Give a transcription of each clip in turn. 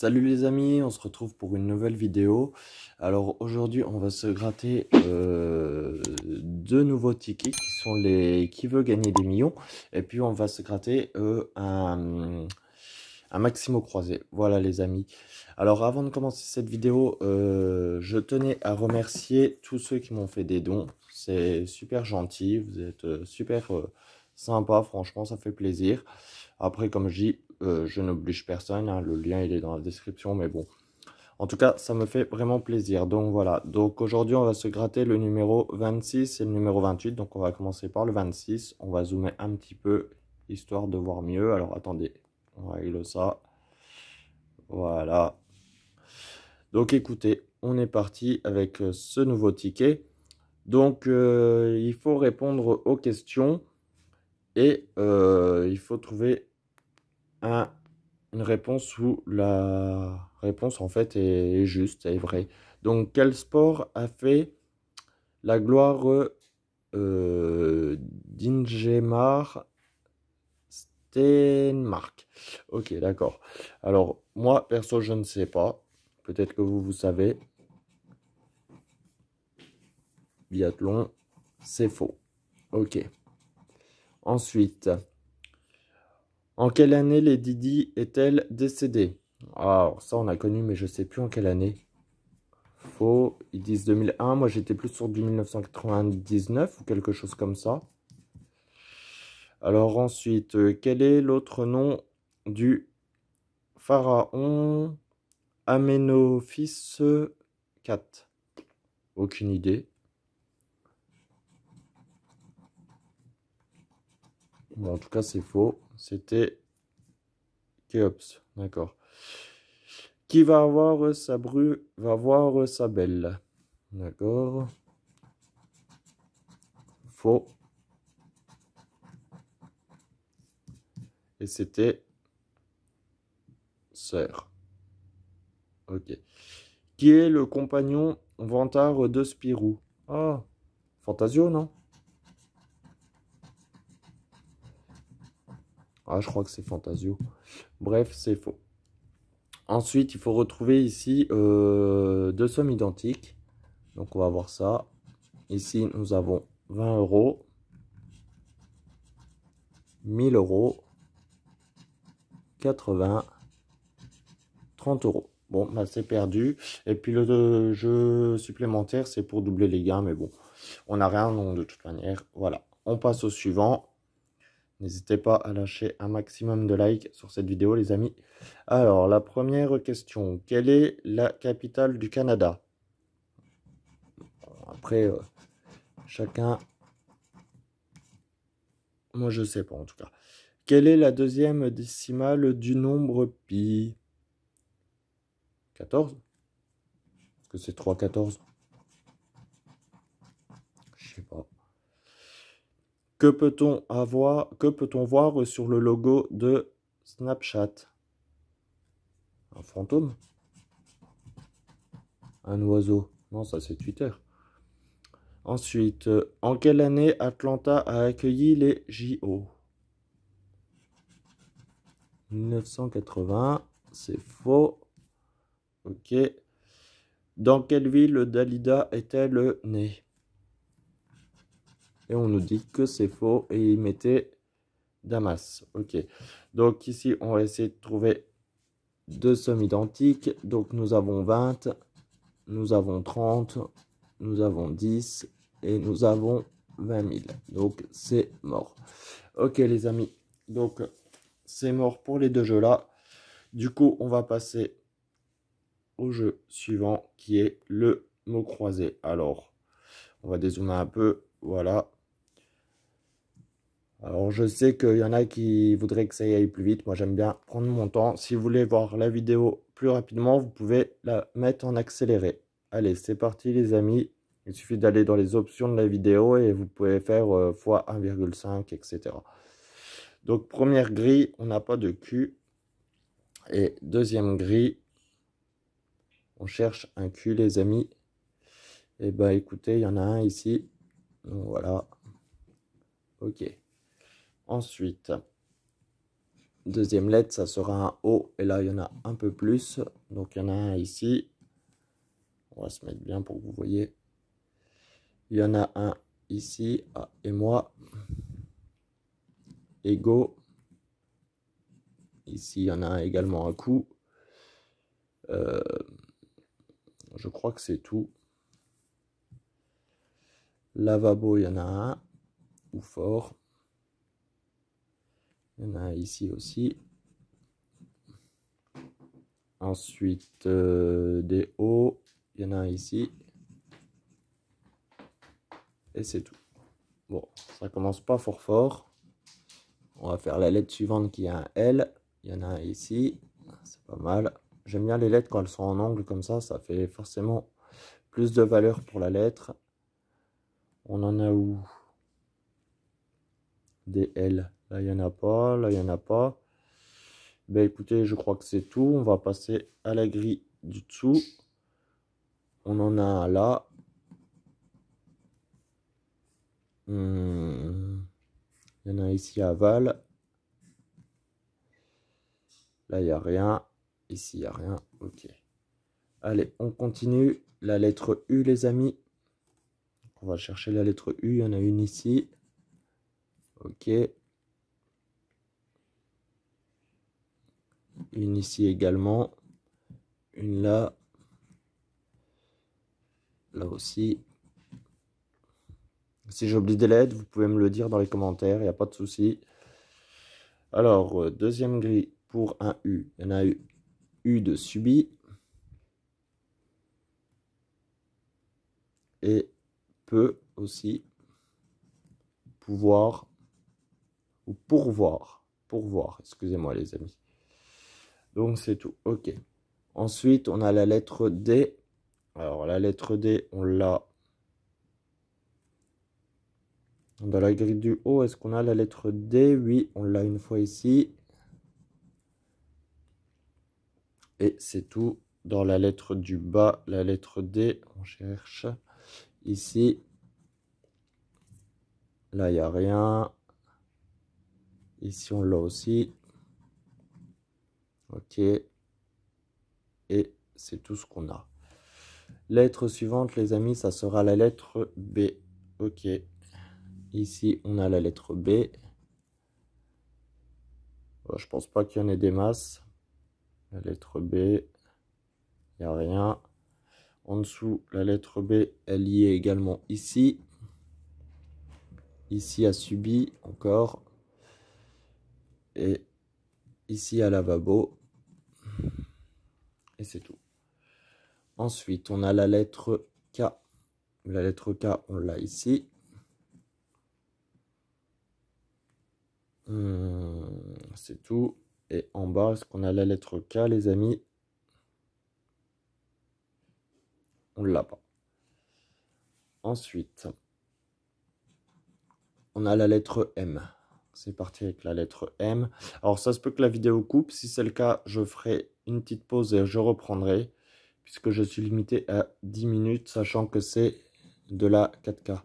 Salut les amis, on se retrouve pour une nouvelle vidéo. Alors aujourd'hui, on va se gratter euh, deux nouveaux tickets qui sont les qui veut gagner des millions et puis on va se gratter euh, un Maximo croisé. Voilà les amis. Alors avant de commencer cette vidéo, euh, je tenais à remercier tous ceux qui m'ont fait des dons. C'est super gentil, vous êtes super sympa, franchement ça fait plaisir. Après comme je dis, euh, je n'oblige personne, hein. le lien il est dans la description, mais bon. En tout cas, ça me fait vraiment plaisir. Donc voilà, donc aujourd'hui on va se gratter le numéro 26 et le numéro 28, donc on va commencer par le 26, on va zoomer un petit peu, histoire de voir mieux. Alors attendez, on règle ça. Voilà. Donc écoutez, on est parti avec euh, ce nouveau ticket. Donc euh, il faut répondre aux questions et il faut trouver une réponse où la réponse en fait est juste, est vraie. Donc quel sport a fait la gloire euh, d'Ingemar Stenmark Ok, d'accord. Alors moi perso je ne sais pas. Peut-être que vous vous savez. Biathlon, c'est faux. Ok. Ensuite, en quelle année les Didi est-elle décédée Alors, ça, on a connu, mais je sais plus en quelle année. Faux. Ils disent 2001. Moi, j'étais plus sur du 1999 ou quelque chose comme ça. Alors, ensuite, euh, quel est l'autre nom du pharaon Amenophis IV Aucune idée. en tout cas, c'est faux. C'était Keops. D'accord. Qui va avoir sa bru va voir sa belle. D'accord. Faux. Et c'était sœur. Ok. Qui est le compagnon vantard de Spirou Ah, Fantasio, non Ah, je crois que c'est Fantasio. Bref, c'est faux. Ensuite, il faut retrouver ici euh, deux sommes identiques. Donc, on va voir ça. Ici, nous avons 20 euros, 1000 euros, 80, 30 euros. Bon, bah, c'est perdu. Et puis, le jeu supplémentaire, c'est pour doubler les gains. Mais bon, on n'a rien non de toute manière. Voilà, on passe au suivant. N'hésitez pas à lâcher un maximum de likes sur cette vidéo, les amis. Alors, la première question. Quelle est la capitale du Canada Après, euh, chacun... Moi, je sais pas, en tout cas. Quelle est la deuxième décimale du nombre pi 14 Est-ce que c'est 3, 14 Je sais pas. Que peut-on avoir Que peut-on voir sur le logo de Snapchat Un fantôme Un oiseau Non, ça c'est Twitter. Ensuite, euh, en quelle année Atlanta a accueilli les JO 1980, c'est faux. Ok. Dans quelle ville Dalida était elle née et on nous dit que c'est faux et il mettait Damas. Ok, donc ici on va essayer de trouver deux sommes identiques. Donc nous avons 20, nous avons 30, nous avons 10 et nous avons 20 000. Donc c'est mort. Ok les amis, donc c'est mort pour les deux jeux là. Du coup on va passer au jeu suivant qui est le mot croisé. Alors on va dézoomer un peu, voilà. Alors je sais qu'il y en a qui voudraient que ça aille plus vite. Moi j'aime bien prendre mon temps. Si vous voulez voir la vidéo plus rapidement, vous pouvez la mettre en accéléré. Allez, c'est parti les amis. Il suffit d'aller dans les options de la vidéo et vous pouvez faire euh, x1,5, etc. Donc première grille, on n'a pas de Q. Et deuxième grille, on cherche un Q les amis. Et eh bah ben, écoutez, il y en a un ici. voilà. Ok. Ensuite, deuxième lettre, ça sera un O. Et là, il y en a un peu plus. Donc, il y en a un ici. On va se mettre bien pour que vous voyez. Il y en a un ici. Ah, et moi. Ego. Ici, il y en a également un coup. Euh, je crois que c'est tout. Lavabo, il y en a un. Ou fort. Il y en a ici aussi. Ensuite, euh, des O. il y en a ici. Et c'est tout. Bon, ça commence pas fort fort. On va faire la lettre suivante qui est un L. Il y en a un ici. C'est pas mal. J'aime bien les lettres quand elles sont en angle comme ça. Ça fait forcément plus de valeur pour la lettre. On en a où Des L. Là, il n'y en a pas. Là, il n'y en a pas. Ben écoutez, je crois que c'est tout. On va passer à la grille du dessous. On en a un là. Hmm. Il y en a ici à Val. Là, il n'y a rien. Ici, il n'y a rien. Ok. Allez, on continue. La lettre U, les amis. On va chercher la lettre U. Il y en a une ici. Ok. une ici également, une là, là aussi. Si j'oublie des lettres, vous pouvez me le dire dans les commentaires, il n'y a pas de souci. Alors, euh, deuxième grille pour un U. Il y en a eu U de subi. Et peut aussi pouvoir ou pourvoir. Pourvoir, excusez-moi les amis. Donc c'est tout. OK. Ensuite, on a la lettre D. Alors la lettre D, on l'a dans la grille du haut. Est-ce qu'on a la lettre D Oui, on l'a une fois ici. Et c'est tout. Dans la lettre du bas, la lettre D, on cherche ici. Là, il n'y a rien. Ici, on l'a aussi. Ok. Et c'est tout ce qu'on a. Lettre suivante, les amis, ça sera la lettre B. Ok. Ici, on a la lettre B. Je pense pas qu'il y en ait des masses. La lettre B, il n'y a rien. En dessous, la lettre B, elle y est également ici. Ici, à subi encore. Et ici, à lavabo et c'est tout. Ensuite, on a la lettre K. La lettre K, on l'a ici. Hum, c'est tout. Et en bas, est-ce qu'on a la lettre K, les amis On l'a pas. Ensuite, on a la lettre M. C'est parti avec la lettre M. Alors, ça se peut que la vidéo coupe. Si c'est le cas, je ferai une petite pause et je reprendrai, puisque je suis limité à 10 minutes, sachant que c'est de la 4K.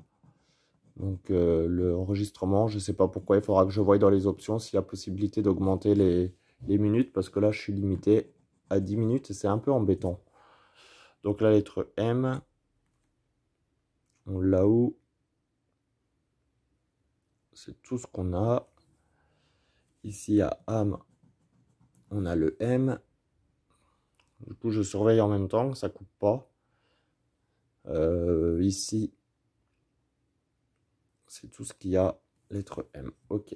Donc euh, le l'enregistrement, je sais pas pourquoi, il faudra que je voie dans les options s'il y a possibilité d'augmenter les, minutes, parce que là je suis limité à 10 minutes et c'est un peu embêtant. Donc la lettre M, on l'a où C'est tout ce qu'on a. Ici à AM, on a le M. Du coup, je surveille en même temps, ça coupe pas. Euh, ici, c'est tout ce qu'il y a, lettre M. Ok,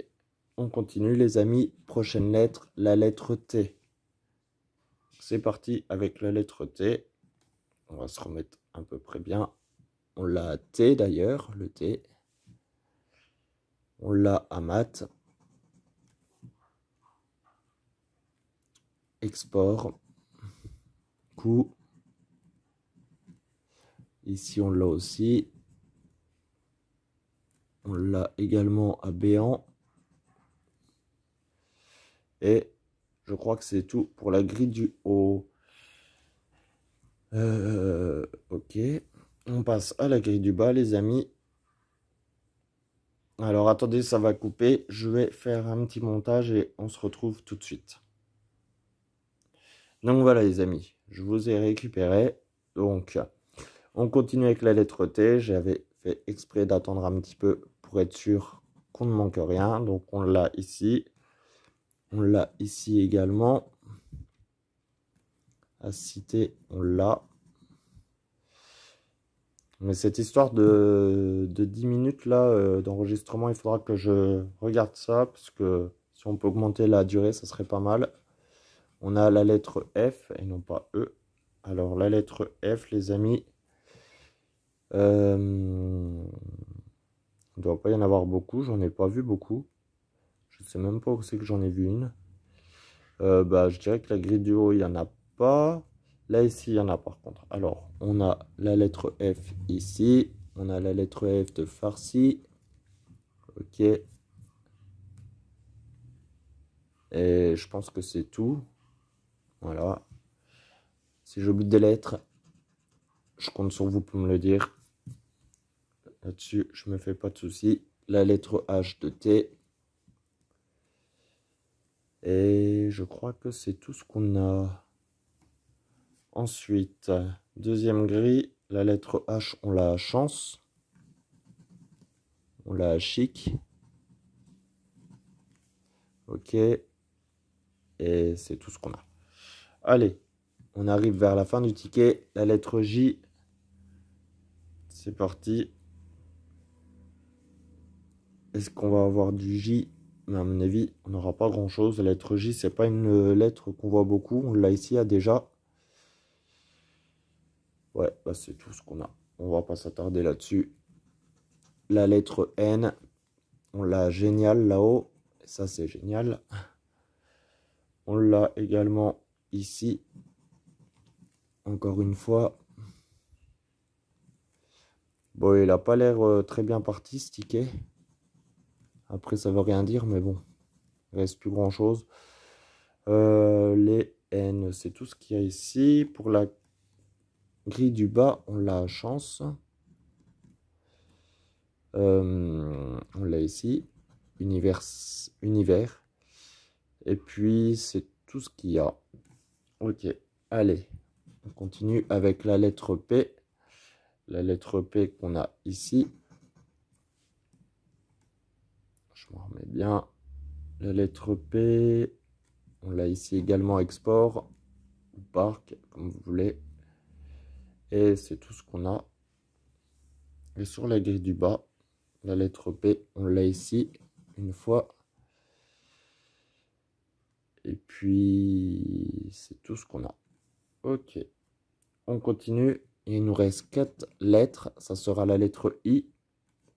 on continue les amis. Prochaine lettre, la lettre T. C'est parti avec la lettre T. On va se remettre à peu près bien. On l'a T d'ailleurs, le T. On l'a à mat. Export ici on l'a aussi. On l'a également à Béant. Et je crois que c'est tout pour la grille du haut. Euh, ok. On passe à la grille du bas, les amis. Alors attendez, ça va couper. Je vais faire un petit montage et on se retrouve tout de suite. Donc voilà les amis. Je vous ai récupéré. Donc, on continue avec la lettre T. J'avais fait exprès d'attendre un petit peu pour être sûr qu'on ne manque rien. Donc, on l'a ici. On l'a ici également. À citer, on l'a. Mais cette histoire de, 10 minutes là euh, d'enregistrement, il faudra que je regarde ça parce que si on peut augmenter la durée, ça serait pas mal. On a la lettre F et non pas E. Alors la lettre F, les amis, il euh, ne doit pas y en avoir beaucoup, j'en ai pas vu beaucoup. Je ne sais même pas où c'est que j'en ai vu une. Euh, bah, je dirais que la grille du haut, il n'y en a pas. Là, ici, il y en a par contre. Alors, on a la lettre F ici. On a la lettre F de farci. Ok. Et je pense que c'est tout. Voilà. Si j'oublie des lettres, je compte sur vous pour me le dire. Là-dessus, je me fais pas de soucis. La lettre H de T. Et je crois que c'est tout ce qu'on a. Ensuite, deuxième grille, la lettre H, on la chance. On la chic. Ok. Et c'est tout ce qu'on a. Allez, on arrive vers la fin du ticket. La lettre J. C'est parti. Est-ce qu'on va avoir du J Mais à mon avis, on n'aura pas grand-chose. La lettre J, c'est pas une lettre qu'on voit beaucoup. On l'a ici, a déjà. Ouais, bah, c'est tout ce qu'on a. On va pas s'attarder là-dessus. La lettre N, on l'a génial là-haut. Ça, c'est génial. On l'a également ici. Encore une fois. Bon, il n'a pas l'air euh, très bien parti ce ticket. Après, ça veut rien dire, mais bon. Il ne reste plus grand chose. Euh, les N, c'est tout ce qu'il y a ici. Pour la grille du bas, on l'a chance. Euh, on l'a ici. Univers, univers. Et puis, c'est tout ce qu'il y a. Ok, allez, on continue avec la lettre P. La lettre P qu'on a ici. Je me remets bien. La lettre P, on l'a ici également export ou parc, comme vous voulez. Et c'est tout ce qu'on a. Et sur la grille du bas, la lettre P, on l'a ici une fois et puis, c'est tout ce qu'on a. Ok. On continue. Il nous reste quatre lettres. Ça sera la lettre I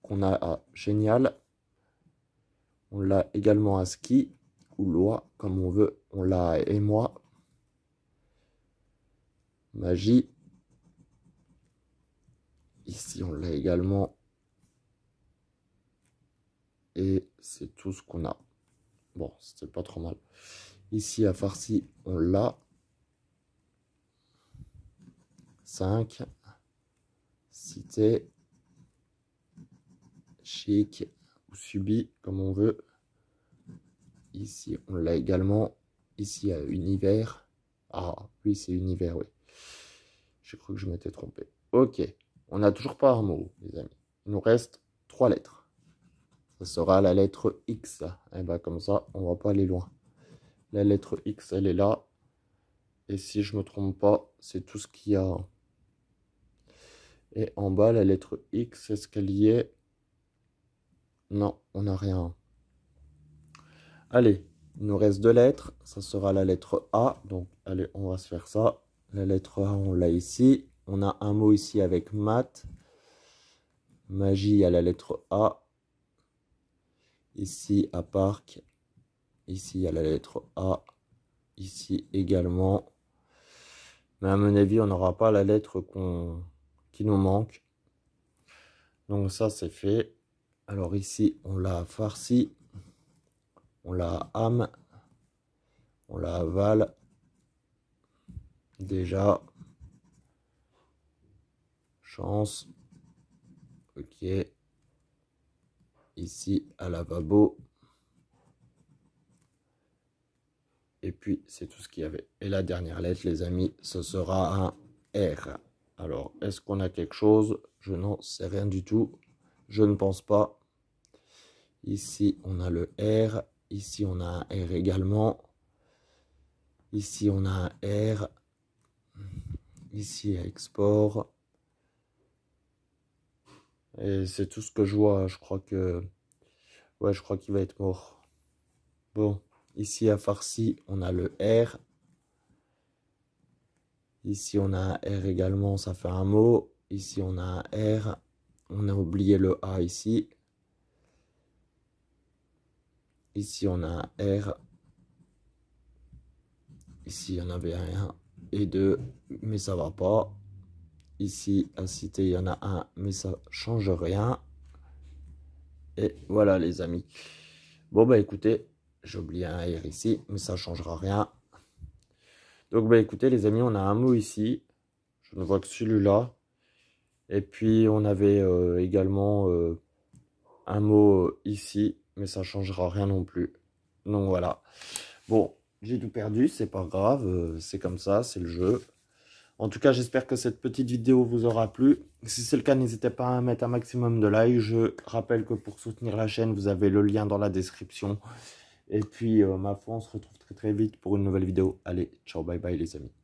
qu'on a à Génial. On l'a également à Ski ou Loi, comme on veut. On l'a à moi Magie. Ici, on l'a également. Et c'est tout ce qu'on a. Bon, c'était pas trop mal. Ici, à Farsi, on l'a. 5. Cité. Chic. Ou subi, comme on veut. Ici, on l'a également. Ici, à univers. Ah, oui, c'est univers, oui. Je crois que je m'étais trompé. Ok. On n'a toujours pas un mot, les amis. Il nous reste trois lettres. Ce sera la lettre X. Et eh bah ben, comme ça, on va pas aller loin. La lettre X, elle est là. Et si je ne me trompe pas, c'est tout ce qu'il y a. Et en bas, la lettre X, est-ce qu'elle y est Non, on n'a rien. Allez, il nous reste deux lettres. Ça sera la lettre A. Donc, allez, on va se faire ça. La lettre A, on l'a ici. On a un mot ici avec mat ». Magie à la lettre A. Ici, à parc. Ici, il y a la lettre A. Ici également. Mais à mon avis, on n'aura pas la lettre qu'on qui nous manque. Donc ça, c'est fait. Alors ici, on l'a farci. On l'a âme. On la avale. Déjà. Chance. Ok. Ici, à lavabo. Et puis, c'est tout ce qu'il y avait. Et la dernière lettre, les amis, ce sera un R. Alors, est-ce qu'on a quelque chose Je n'en sais rien du tout. Je ne pense pas. Ici, on a le R. Ici, on a un R également. Ici, on a un R. Ici, export. Et c'est tout ce que je vois. Je crois que... Ouais, je crois qu'il va être mort. Bon. Ici, à farci, on a le R. Ici, on a un R également, ça fait un mot. Ici, on a un R. On a oublié le A ici. Ici, on a un R. Ici, il y en avait un et deux, mais ça va pas. Ici, à cité, il y en a un, mais ça change rien. Et voilà, les amis. Bon, bah écoutez, j'ai oublié un R ici, mais ça ne changera rien. Donc, bah, écoutez, les amis, on a un mot ici. Je ne vois que celui-là. Et puis, on avait euh, également euh, un mot euh, ici, mais ça ne changera rien non plus. Donc, voilà. Bon, j'ai tout perdu, c'est pas grave. C'est comme ça, c'est le jeu. En tout cas, j'espère que cette petite vidéo vous aura plu. Si c'est le cas, n'hésitez pas à mettre un maximum de likes. Je rappelle que pour soutenir la chaîne, vous avez le lien dans la description. Et puis, euh, ma foi, on se retrouve très très vite pour une nouvelle vidéo. Allez, ciao, bye bye les amis.